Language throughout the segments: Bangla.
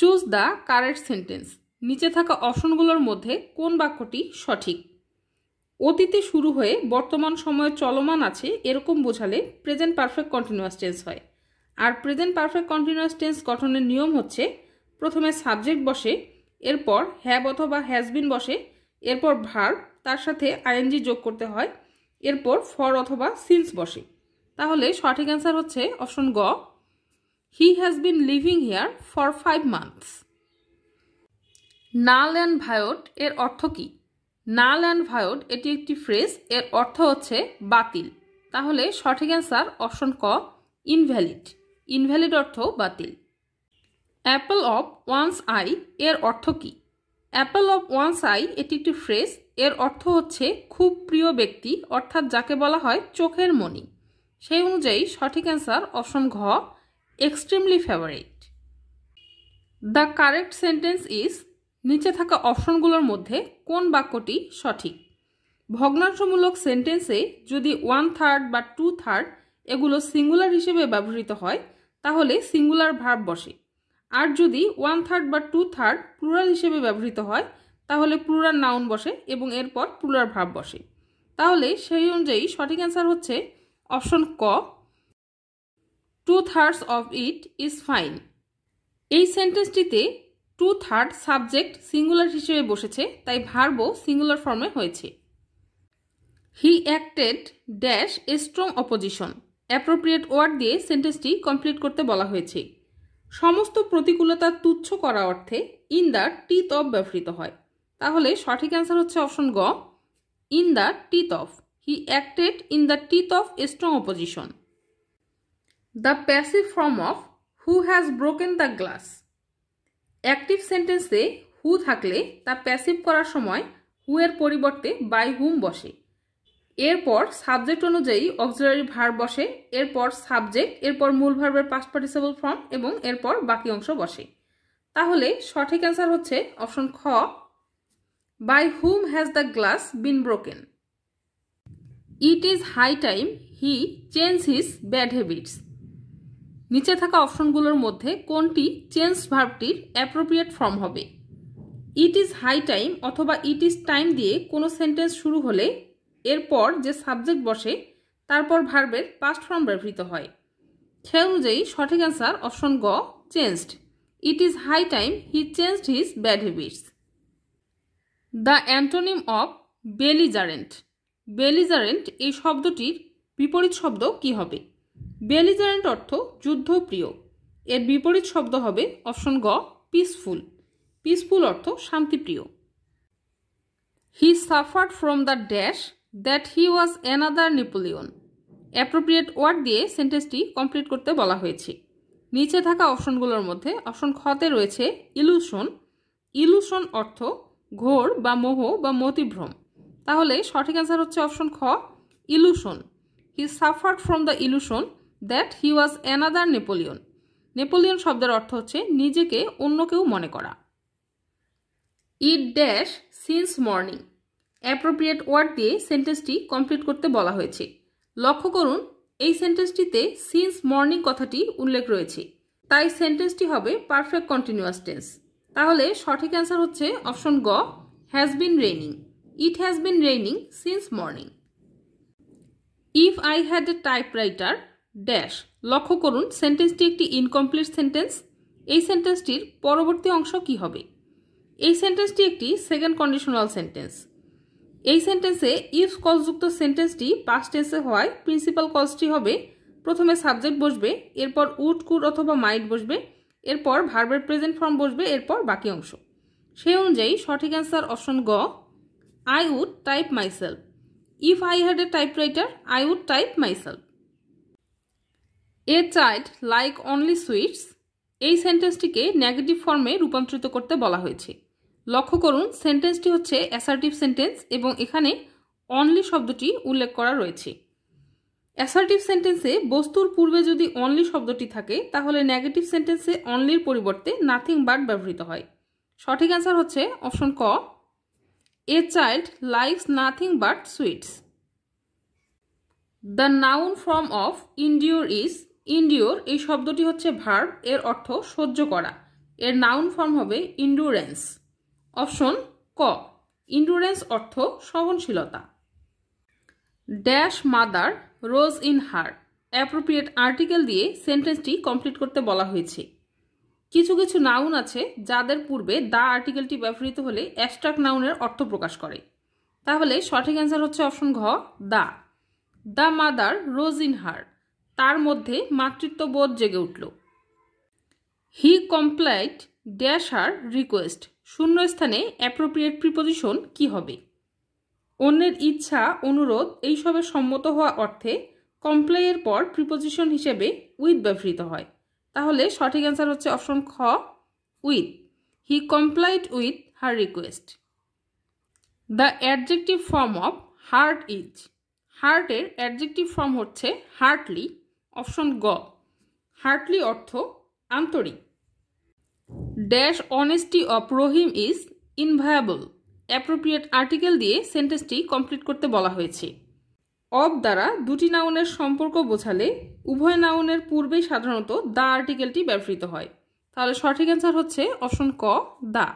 চুজ দ্য কারেক্ট সেন্টেন্স নিচে থাকা অপশনগুলোর মধ্যে কোন বাক্যটি সঠিক অতীতে শুরু হয়ে বর্তমান সময়ে চলমান আছে এরকম বোঝালে প্রেজেন্ট পারফেক্ট কন্টিনিউয়াস টেন্স হয় আর প্রেজেন্ট পারফেক্ট কন্টিনিউয়াস টেন্স গঠনের নিয়ম হচ্ছে প্রথমে সাবজেক্ট বসে এরপর হ্যাব অথবা হ্যাজবিন বসে এরপর ভার তার সাথে আইএনজি যোগ করতে হয় এরপর ফর অথবা সিন্স বসে তাহলে সঠিক অ্যান্সার হচ্ছে অপশন গ He has been living here for five months. Null and void এর অর্থ কি নাল অ্যান্ড ভায়োট এটি একটি ফ্রেজ এর অর্থ হচ্ছে বাতিল তাহলে সঠিক অ্যান্সার অপশন ক ইনভ্যালিড ইনভ্যালিড অর্থ বাতিল অ্যাপল অফ ওয়ান্স আই এর অর্থ কি অ্যাপল অফ ওয়ান্স আই এটি একটি ফ্রেজ এর অর্থ হচ্ছে খুব প্রিয় ব্যক্তি অর্থাৎ যাকে বলা হয় চোখের মণি সেই অনুযায়ী সঠিক অ্যান্সার অপশন ঘ extremely favourite the correct sentence is নিচে থাকা অপশনগুলোর মধ্যে কোন বাক্যটি সঠিক ভগ্নাংশমূলক সেন্টেন্সে যদি ওয়ান থার্ড বা টু থার্ড এগুলো সিঙ্গুলার হিসেবে ব্যবহৃত হয় তাহলে সিঙ্গুলার ভার্ব বসে আর যদি ওয়ান থার্ড বা টু থার্ড প্লুরাল হিসেবে ব্যবহৃত হয় তাহলে প্লুরাল নাউন বসে এবং এরপর প্লুরাল ভার্ব বসে তাহলে সেই অনুযায়ী সঠিক অ্যান্সার হচ্ছে অপশন ক two thirds of it is fine এই সেন্টেন্সটিতে টু থার্ড সাবজেক্ট সিঙ্গুলার হিসেবে বসেছে তাই ভার্বও সিঙ্গুলার ফর্মে হয়েছে he acted dash a strong opposition appropriate word দিয়ে সেন্টেন্সটি কমপ্লিট করতে বলা হয়েছে সমস্ত প্রতিকূলতা তুচ্ছ করা অর্থে ইন দ্য টি তপ ব্যবহৃত হয় তাহলে সঠিক অ্যান্সার হচ্ছে অপশন গ in the teeth of he acted in the teeth of a strong opposition the passive form of who has broken the glass active সেন্টেন্সে হু থাকলে তা প্যাসিভ করার সময় হু এর পরিবর্তে বাই হুম বসে এরপর সাবজেক্ট অনুযায়ী অক্সিলারি ভার বসে এরপর সাবজেক্ট এরপর মূল ভার্বের পাস্ট পার্টিসিপল ফর্ম এবং এরপর বাকি অংশ বসে তাহলে সঠিক অ্যান্সার হচ্ছে অপশন খ by whom has the glass been broken it is high time he change his bad habits নিচে থাকা অপশনগুলোর মধ্যে কোনটি চেঞ্জ ভার্বটির অ্যাপ্রোপ্রিয়েট ফর্ম হবে ইট ইজ হাই টাইম অথবা ইট ইজ টাইম দিয়ে কোনো সেন্টেন্স শুরু হলে এরপর যে সাবজেক্ট বসে তারপর ভার্বের পাস্ট ফর্ম ব্যবহৃত হয় সে অনুযায়ী সঠিক অ্যান্সার অপশন গ changed it is high time he changed his bad habits the antonym of belligerent belligerent এই শব্দটির বিপরীত শব্দ কি হবে বেলিজারেন্ট অর্থ যুদ্ধপ্রিয় এর বিপরীত শব্দ হবে অপশন গ পিসফুল পিসফুল অর্থ শান্তিপ্রিয় he suffered from the dash that he was another Napoleon appropriate word দিয়ে সেন্টেন্সটি কমপ্লিট করতে বলা হয়েছে নিচে থাকা অপশনগুলোর মধ্যে অপশন খতে রয়েছে ইলুশন ইলুশন অর্থ ঘোর বা মোহ বা মতিভ্রম তাহলে সঠিক অ্যান্সার হচ্ছে অপশন খ illusion he suffered from the illusion that he was another Napoleon Napoleon শব্দের অর্থ হচ্ছে নিজেকে অন্য কেউ মনে করা it dash since morning appropriate word দিয়ে সেন্টেন্সটি কমপ্লিট করতে বলা হয়েছে লক্ষ্য করুন এই সেন্টেন্সটিতে সিন্স মর্নিং কথাটি উল্লেখ রয়েছে তাই সেন্টেন্সটি হবে পারফেক্ট কন্টিনিউয়াস টেন্স তাহলে সঠিক অ্যান্সার হচ্ছে অপশন গ has been raining it has been raining since morning if I had a writer dash লক্ষ্য করুন সেন্টেন্সটি একটি ইনকমপ্লিট সেন্টেন্স এই সেন্টেন্সটির পরবর্তী অংশ কি হবে এই সেন্টেন্সটি একটি সেকেন্ড কন্ডিশনাল সেন্টেন্স এই সেন্টেন্সে ইফ কলযুক্ত সেন্টেন্সটি পাস্ট টেন্সে হওয়ায় প্রিন্সিপাল কলসটি হবে প্রথমে সাবজেক্ট বসবে এরপর উড কুড অথবা মাইট বসবে এরপর ভার্বের প্রেজেন্ট ফর্ম বসবে এরপর বাকি অংশ সেই অনুযায়ী সঠিক অ্যান্সার অপশন গ I would type myself if I had a writer I would type myself a child like only sweets এই সেন্টেন্সটিকে নেগেটিভ ফর্মে রূপান্তরিত করতে বলা হয়েছে লক্ষ্য করুন সেন্টেন্সটি হচ্ছে অ্যাসার্টিভ সেন্টেন্স এবং এখানে অনলি শব্দটি উল্লেখ করা রয়েছে অ্যাসার্টিভ সেন্টেন্সে বস্তুর পূর্বে যদি অনলি শব্দটি থাকে তাহলে নেগেটিভ সেন্টেন্সে অনলির পরিবর্তে নাথিং বাট ব্যবহৃত হয় সঠিক অ্যান্সার হচ্ছে অপশন ক a child likes nothing but sweets the noun form of endure is endure এই শব্দটি হচ্ছে ভার্ব এর অর্থ সহ্য করা এর নাউন ফর্ম হবে ইন্ডুরেন্স অপশন ক ইন্ডুরেন্স অর্থ সহনশীলতা dash mother rose in her appropriate article দিয়ে সেন্টেন্সটি কমপ্লিট করতে বলা হয়েছে কিছু কিছু নাউন আছে যাদের পূর্বে দা আর্টিকেলটি ব্যবহৃত হলে অ্যাস্ট্রাক্ট নাউনের অর্থ প্রকাশ করে তাহলে সঠিক অ্যান্সার হচ্ছে অপশন ঘ the the mother rose in her তার মধ্যে মাতৃত্ববোধ জেগে উঠল he complied dash her request শূন্যস্থানে অ্যাপ্রোপ্রিয়েট প্রিপোজিশন কি হবে অন্যের ইচ্ছা অনুরোধ এইসবে সম্মত হওয়া অর্থে কমপ্লাইয়ের পর প্রিপোজিশন হিসেবে উইথ ব্যবহৃত হয় তাহলে সঠিক অ্যান্সার হচ্ছে অপশন খ with he complied with her request the adjective form of heart is হার্টের অ্যাডজেক্টিভ ফর্ম হচ্ছে হার্টলি অপশন গ হার্টলি অর্থ আন্তরিক dash honesty of Rahim is inviolable appropriate article দিয়ে সেন্টেন্সটি কমপ্লিট করতে বলা হয়েছে অব দ্বারা দুটি নাউনের সম্পর্ক বোঝালে উভয় নাউনের পূর্বেই সাধারণত দ্য আর্টিকেলটি ব্যবহৃত হয় তাহলে সঠিক অ্যান্সার হচ্ছে অপশন ক the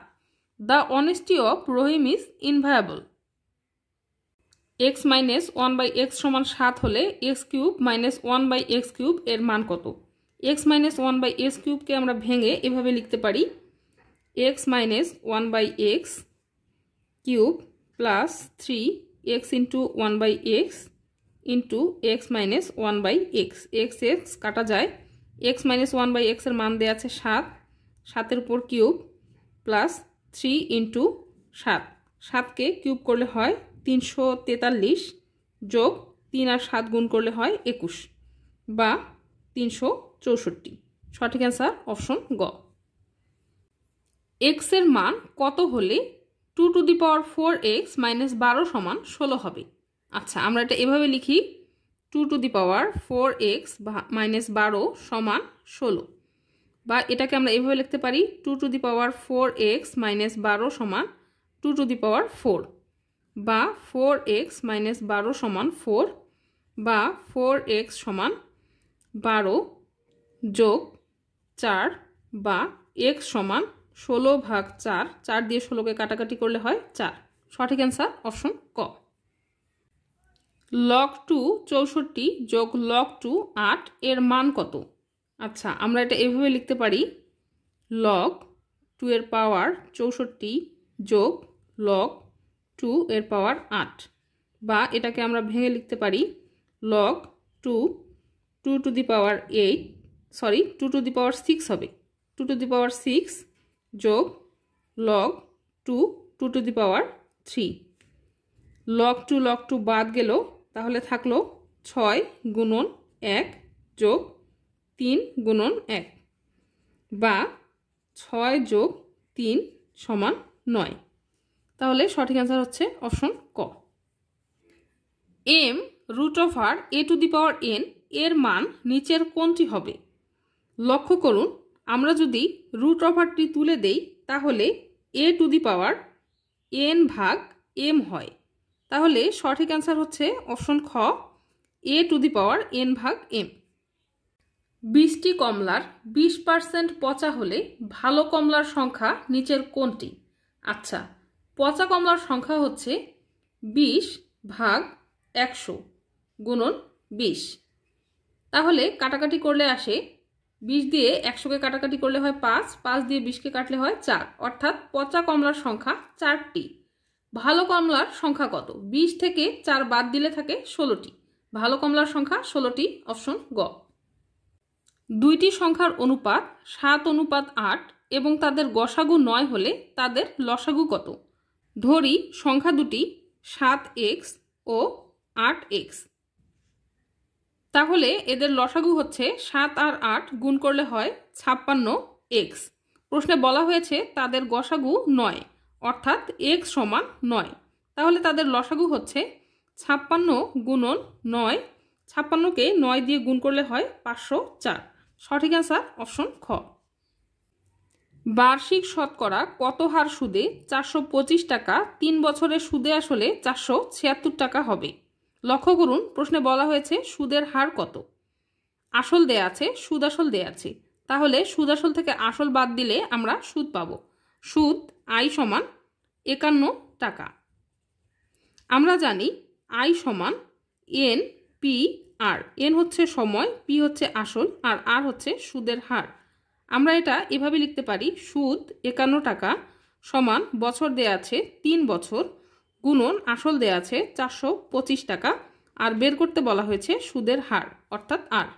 the honesty of Rahim is inviolable x minus one by x সমান সাত হলে x cube minus one by x cube এর মান কত x minus one by x কিউবকে আমরা ভেঙে এভাবে লিখতে পারি x minus one by x cube plus three x into one by x into x minus one by x x x কাটা যায় এক্স মাইনাস ওয়ান বাই এক্সের মান দেওয়া আছে সাত সাতের উপর কিউব প্লাস থ্রি ইন্টু সাত সাতকে কিউব করলে হয় তিনশো তেতাল্লিশ যোগ তিন আর সাত গুণ করলে হয় একুশ বা তিনশো চৌষট্টি সঠিক অ্যান্সার অপশন গ এক্সের মান কত হলে two to the power four x minus বারো সমান ষোলো হবে আচ্ছা আমরা এটা এভাবে লিখি two to the power four x minus বারো সমান ষোলো বা এটাকে আমরা এভাবে লিখতে পারি two to the power four x minus বারো সমান two to the power four বা ফোর এক্স মাইনাস বারো সমান ফোর বা ফোর এক্স সমান বারো যোগ চার বা এক্স সমান ষোলো ভাগ চার চার দিয়ে ষোলোকে কাটাকাটি করলে হয় চার সঠিক অ্যান্সার অপশন ক লক টু চৌষট্টি যোগ লক টু আট এর মান কত আচ্ছা আমরা এটা এভাবে লিখতে পারি লক টু এর পাওয়ার চৌষট্টি যোগ লক টু এর পাওয়ার আট বা এটাকে আমরা ভেঙে লিখতে পারি log two two to the power eight sorry two to the power six হবে two to the power six যোগ log two two to the power three log two log two বাদ গেল তাহলে থাকলো ছয় গুণন এক যোগ তিন গুণন এক বা ছয় যোগ তিন সমান নয় তাহলে সঠিক অ্যান্সার হচ্ছে অপশন ক M root of R A to the power N এর মান নিচের কোনটি হবে লক্ষ্য করুন আমরা যদি রুট অফ আরটি তুলে দেই তাহলে A to the power N ভাগ এম হয় তাহলে সঠিক অ্যান্সার হচ্ছে অপশন খ A to the power N ভাগ এম বিশটি কমলার বিশ পার্সেন্ট পচা হলে ভালো কমলার সংখ্যা নিচের কোনটি আচ্ছা পচা কমলার সংখ্যা হচ্ছে বিশ ভাগ একশো গুণন বিশ তাহলে কাটাকাটি করলে আসে বিশ দিয়ে একশোকে কাটাকাটি করলে হয় পাঁচ পাঁচ দিয়ে বিশকে কাটলে হয় চার অর্থাৎ পচা কমলার সংখ্যা চারটি ভালো কমলার সংখ্যা কত বিশ থেকে চার বাদ দিলে থাকে ষোলোটি ভালো কমলার সংখ্যা ষোলোটি অপশন গ দুইটি সংখ্যার অনুপাত সাত অনুপাত আট এবং তাদের গসাগু নয় হলে তাদের লসাগু কত ধরি সংখ্যা দুটি সাত এক্স ও আট এক্স তাহলে এদের লসাগু হচ্ছে সাত আর আট গুণ করলে হয় ছাপ্পান্ন এক্স প্রশ্নে বলা হয়েছে তাদের গসাগু নয় অর্থাৎ এক্স সমান নয় তাহলে তাদের লসাগু হচ্ছে ছাপ্পান্ন গুণন নয় ছাপ্পান্নকে নয় দিয়ে গুণ করলে হয় পাঁচশো চার সঠিক অ্যান্সার অপশন খ বার্ষিক শতকরা কত হার সুদে চারশো পঁচিশ টাকা তিন বছরের সুদে আসলে চারশো ছিয়াত্তর টাকা হবে লক্ষ্য করুন প্রশ্নে বলা হয়েছে সুদের হার কত আসল দেয়া আছে সুদ আসল দেয়া আছে তাহলে সুদ আসল থেকে আসল বাদ দিলে আমরা সুদ পাব সুদ আই সমান একান্ন টাকা আমরা জানি আই সমান এন পি আর এন হচ্ছে সময় পি হচ্ছে আসল আর আর হচ্ছে সুদের হার আমরা এটা এভাবে লিখতে পারি সুদ একান্ন টাকা সমান বছর দেয়া আছে তিন বছর গুণন আসল দেয়া আছে চারশো পঁচিশ টাকা আর বের করতে বলা হয়েছে সুদের হার অর্থাৎ আর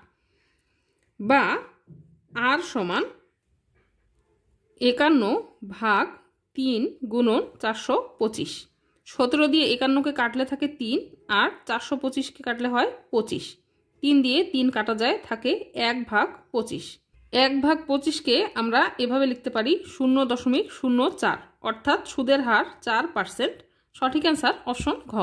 বা আর সমান একান্ন ভাগ তিন গুণন চারশো পঁচিশ সতেরো দিয়ে একান্নকে কাটলে থাকে তিন আর চারশো পঁচিশকে কাটলে হয় পঁচিশ তিন দিয়ে তিন কাটা যায় থাকে এক ভাগ পঁচিশ এক ভাগ পঁচিশকে আমরা এভাবে লিখতে পারি শূন্য দশমিক শূন্য চার অর্থাৎ সুদের হার চার পার্সেন্ট সঠিক অ্যান্সার অপশন ঘ